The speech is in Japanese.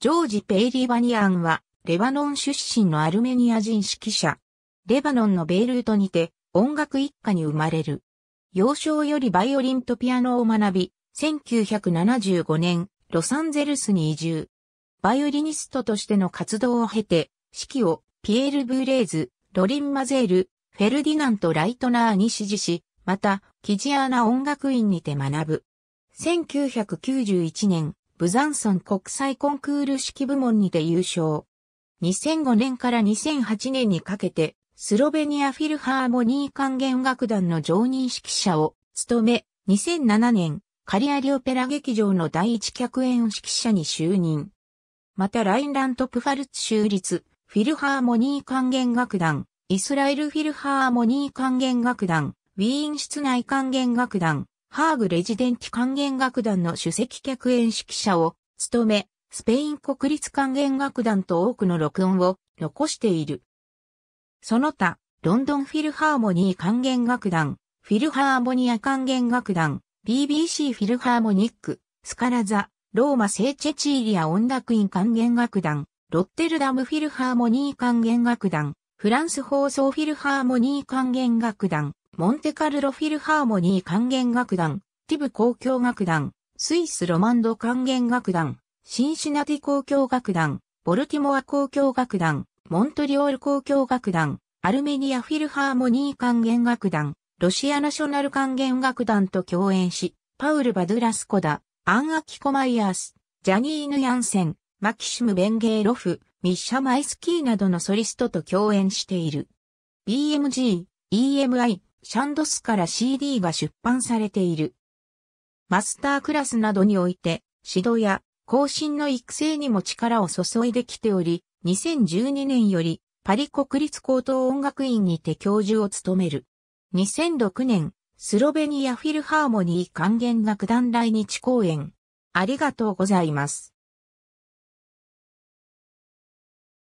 ジョージ・ペイリー・バニアンは、レバノン出身のアルメニア人指揮者。レバノンのベイルートにて、音楽一家に生まれる。幼少よりバイオリンとピアノを学び、1975年、ロサンゼルスに移住。バイオリニストとしての活動を経て、指揮をピエール・ブーレーズ、ロリン・マゼール、フェルディナント・ライトナーに指示し、また、キジアーナ音楽院にて学ぶ。1991年、ブザンソン国際コンクール式部門にて優勝。2005年から2008年にかけて、スロベニアフィルハーモニー管弦楽団の常任指揮者を務め、2007年、カリアリオペラ劇場の第一客演指揮者に就任。またラインラントプファルツ州立、フィルハーモニー管弦楽団、イスラエルフィルハーモニー管弦楽団、ウィーン室内管弦楽団、ハーグレジデンティ管弦楽団の首席客演指揮者を務め、スペイン国立管弦楽団と多くの録音を残している。その他、ロンドンフィルハーモニー管弦楽団、フィルハーモニア管弦楽団、BBC フィルハーモニック、スカラザ、ローマ聖チェチーリア音楽院管弦楽団、ロッテルダムフィルハーモニー管弦楽団、フランス放送フィルハーモニー管弦楽団、モンテカルロフィルハーモニー管弦楽団、ティブ交響楽団、スイスロマンド管弦楽団、シンシナティ交響楽団、ボルティモア交響楽団、モントリオール交響楽団、アルメニアフィルハーモニー管弦楽団、ロシアナショナル管弦楽団と共演し、パウル・バドゥラスコダ、アン・アキコ・マイアース、ジャニーヌ・ヤンセン、マキシム・ベンゲーロフ、ミッシャ・マイスキーなどのソリストと共演している。BMG、EMI、シャンドスから CD が出版されている。マスタークラスなどにおいて、指導や更新の育成にも力を注いできており、2012年よりパリ国立高等音楽院にて教授を務める。2006年、スロベニアフィルハーモニー管弦楽団来日公演。ありがとうございます。